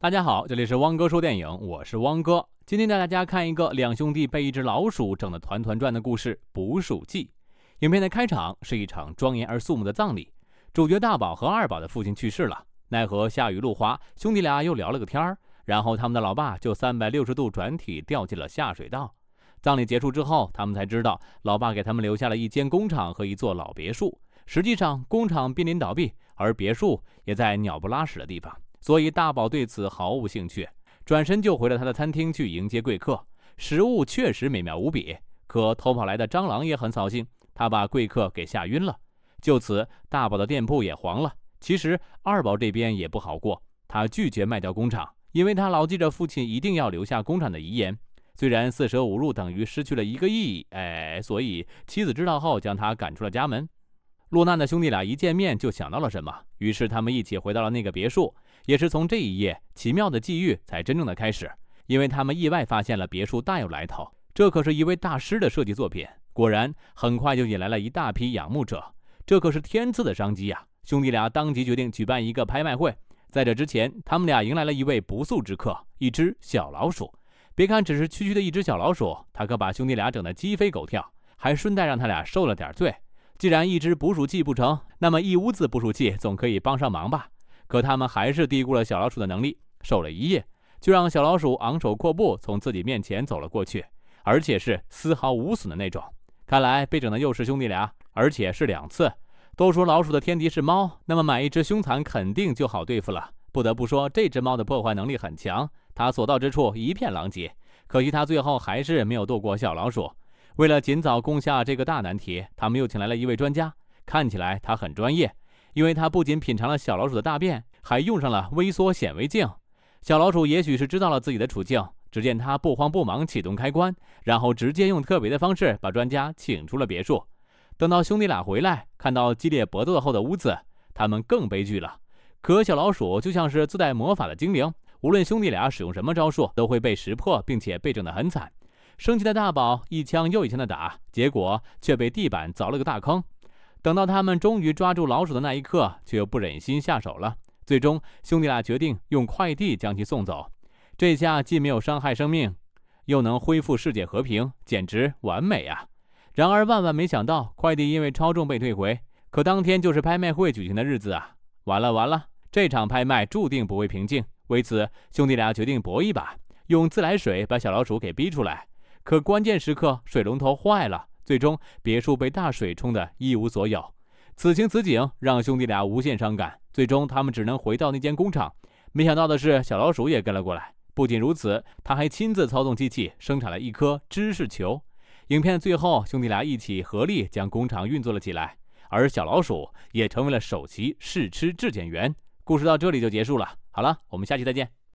大家好，这里是汪哥说电影，我是汪哥。今天带大家看一个两兄弟被一只老鼠整的团团转的故事，《捕鼠记》。影片的开场是一场庄严而肃穆的葬礼，主角大宝和二宝的父亲去世了。奈何下雨路滑，兄弟俩又聊了个天儿，然后他们的老爸就三百六十度转体掉进了下水道。葬礼结束之后，他们才知道，老爸给他们留下了一间工厂和一座老别墅。实际上，工厂濒临倒闭，而别墅也在鸟不拉屎的地方。所以大宝对此毫无兴趣，转身就回了他的餐厅去迎接贵客。食物确实美妙无比，可偷跑来的蟑螂也很扫兴，他把贵客给吓晕了。就此，大宝的店铺也黄了。其实二宝这边也不好过，他拒绝卖掉工厂，因为他牢记着父亲一定要留下工厂的遗言。虽然四舍五入等于失去了一个亿，哎，所以妻子知道后将他赶出了家门。露娜的兄弟俩一见面就想到了什么，于是他们一起回到了那个别墅。也是从这一夜，奇妙的际遇才真正的开始。因为他们意外发现了别墅大有来头，这可是一位大师的设计作品。果然，很快就引来了一大批仰慕者。这可是天赐的商机呀！兄弟俩当即决定举办一个拍卖会。在这之前，他们俩迎来了一位不速之客——一只小老鼠。别看只是区区的一只小老鼠，它可把兄弟俩整得鸡飞狗跳，还顺带让他俩受了点罪。既然一只捕鼠器不成，那么一屋子捕鼠器总可以帮上忙吧？可他们还是低估了小老鼠的能力，守了一夜，就让小老鼠昂首阔步从自己面前走了过去，而且是丝毫无损的那种。看来被整的又是兄弟俩，而且是两次。都说老鼠的天敌是猫，那么买一只凶残肯定就好对付了。不得不说，这只猫的破坏能力很强，它所到之处一片狼藉。可惜它最后还是没有躲过小老鼠。为了尽早攻下这个大难题，他们又请来了一位专家。看起来他很专业，因为他不仅品尝了小老鼠的大便，还用上了微缩显微镜。小老鼠也许是知道了自己的处境，只见他不慌不忙启动开关，然后直接用特别的方式把专家请出了别墅。等到兄弟俩回来，看到激烈搏斗后的屋子，他们更悲剧了。可小老鼠就像是自带魔法的精灵，无论兄弟俩使用什么招数，都会被识破，并且被整得很惨。生气的大宝一枪又一枪的打，结果却被地板凿了个大坑。等到他们终于抓住老鼠的那一刻，却又不忍心下手了。最终，兄弟俩决定用快递将其送走。这下既没有伤害生命，又能恢复世界和平，简直完美啊！然而，万万没想到，快递因为超重被退回。可当天就是拍卖会举行的日子啊！完了完了，这场拍卖注定不会平静。为此，兄弟俩决定搏一把，用自来水把小老鼠给逼出来。可关键时刻，水龙头坏了，最终别墅被大水冲得一无所有。此情此景让兄弟俩无限伤感，最终他们只能回到那间工厂。没想到的是，小老鼠也跟了过来。不仅如此，他还亲自操纵机器生产了一颗芝士球。影片最后，兄弟俩一起合力将工厂运作了起来，而小老鼠也成为了首席试吃质检员。故事到这里就结束了。好了，我们下期再见。